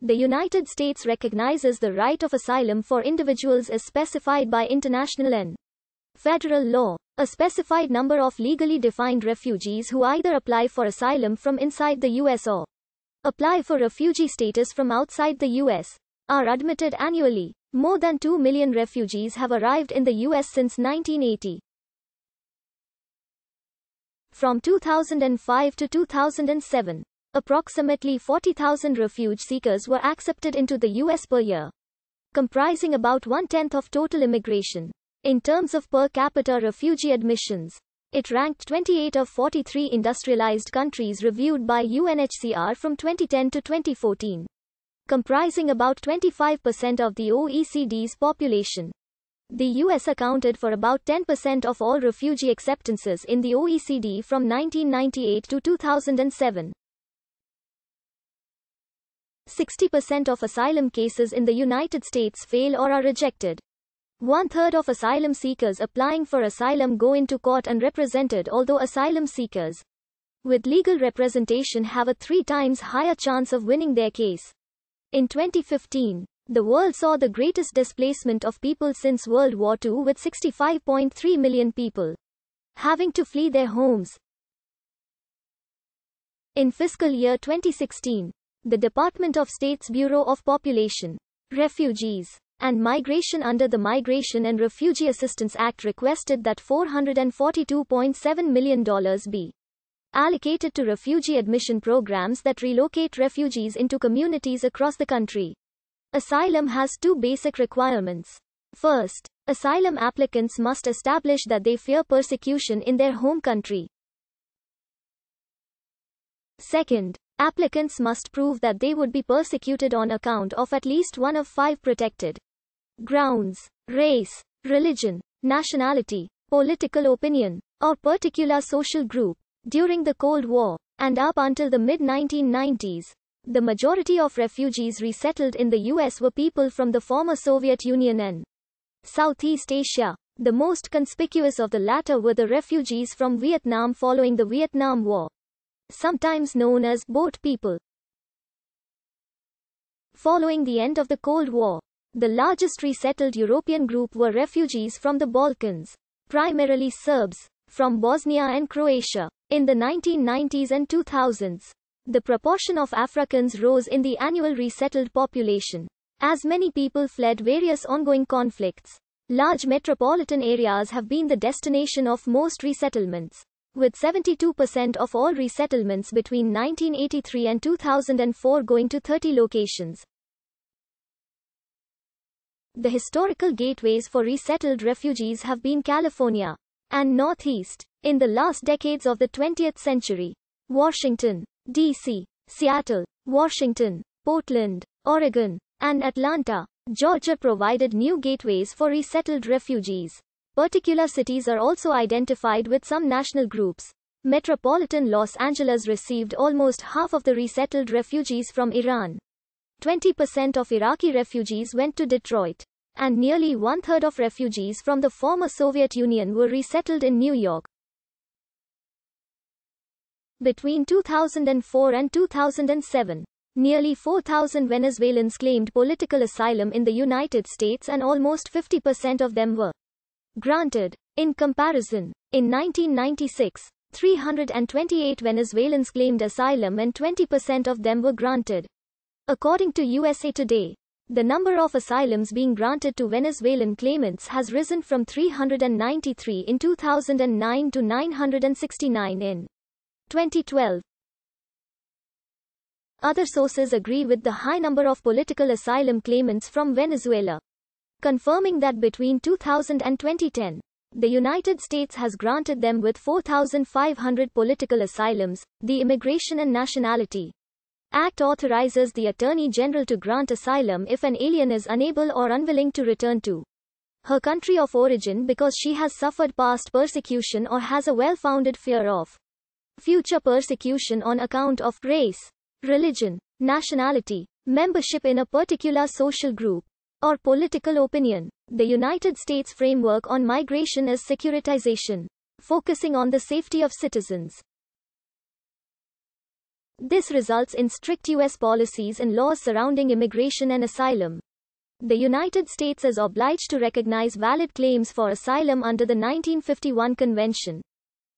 The United States recognizes the right of asylum for individuals as specified by international and federal law. A specified number of legally defined refugees who either apply for asylum from inside the U.S. or apply for refugee status from outside the U.S. are admitted annually. More than 2 million refugees have arrived in the U.S. since 1980. From 2005 to 2007. Approximately 40,000 refuge seekers were accepted into the US per year, comprising about one-tenth of total immigration. In terms of per capita refugee admissions, it ranked 28 of 43 industrialized countries reviewed by UNHCR from 2010 to 2014, comprising about 25% of the OECD's population. The US accounted for about 10% of all refugee acceptances in the OECD from 1998 to 2007. 60% of asylum cases in the United States fail or are rejected. One third of asylum seekers applying for asylum go into court unrepresented, although asylum seekers with legal representation have a three times higher chance of winning their case. In 2015, the world saw the greatest displacement of people since World War II, with 65.3 million people having to flee their homes. In fiscal year 2016, the Department of State's Bureau of Population, Refugees, and Migration under the Migration and Refugee Assistance Act requested that $442.7 million be allocated to refugee admission programs that relocate refugees into communities across the country. Asylum has two basic requirements. First, asylum applicants must establish that they fear persecution in their home country. Second, Applicants must prove that they would be persecuted on account of at least one of five protected grounds race, religion, nationality, political opinion, or particular social group during the Cold War and up until the mid 1990s. The majority of refugees resettled in the US were people from the former Soviet Union and Southeast Asia. The most conspicuous of the latter were the refugees from Vietnam following the Vietnam War sometimes known as boat people. Following the end of the Cold War, the largest resettled European group were refugees from the Balkans, primarily Serbs, from Bosnia and Croatia. In the 1990s and 2000s, the proportion of Africans rose in the annual resettled population, as many people fled various ongoing conflicts. Large metropolitan areas have been the destination of most resettlements with 72% of all resettlements between 1983 and 2004 going to 30 locations. The historical gateways for resettled refugees have been California and Northeast in the last decades of the 20th century. Washington, D.C., Seattle, Washington, Portland, Oregon, and Atlanta, Georgia provided new gateways for resettled refugees. Particular cities are also identified with some national groups. Metropolitan Los Angeles received almost half of the resettled refugees from Iran. 20% of Iraqi refugees went to Detroit. And nearly one third of refugees from the former Soviet Union were resettled in New York. Between 2004 and 2007, nearly 4,000 Venezuelans claimed political asylum in the United States, and almost 50% of them were Granted, in comparison, in 1996, 328 Venezuelans claimed asylum and 20% of them were granted. According to USA Today, the number of asylums being granted to Venezuelan claimants has risen from 393 in 2009 to 969 in 2012. Other sources agree with the high number of political asylum claimants from Venezuela confirming that between 2000 and 2010, the United States has granted them with 4,500 political asylums. The Immigration and Nationality Act authorizes the Attorney General to grant asylum if an alien is unable or unwilling to return to her country of origin because she has suffered past persecution or has a well founded fear of future persecution on account of race, religion, nationality, membership in a particular social group, or political opinion. The United States framework on migration is securitization, focusing on the safety of citizens. This results in strict U.S. policies and laws surrounding immigration and asylum. The United States is obliged to recognize valid claims for asylum under the 1951 Convention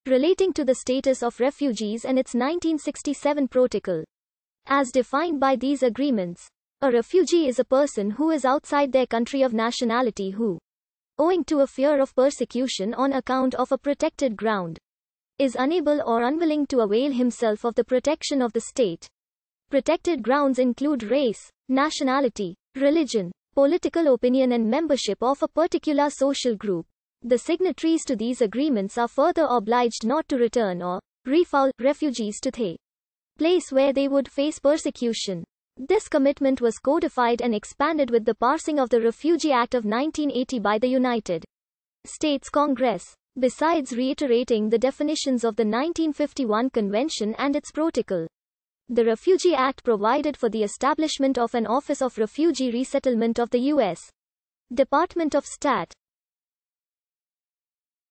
relating to the status of refugees and its 1967 protocol. As defined by these agreements, a refugee is a person who is outside their country of nationality who, owing to a fear of persecution on account of a protected ground, is unable or unwilling to avail himself of the protection of the state. Protected grounds include race, nationality, religion, political opinion and membership of a particular social group. The signatories to these agreements are further obliged not to return or refoul refugees to the place where they would face persecution. This commitment was codified and expanded with the passing of the Refugee Act of 1980 by the United States Congress. Besides reiterating the definitions of the 1951 Convention and its protocol, the Refugee Act provided for the establishment of an Office of Refugee Resettlement of the U.S. Department of State.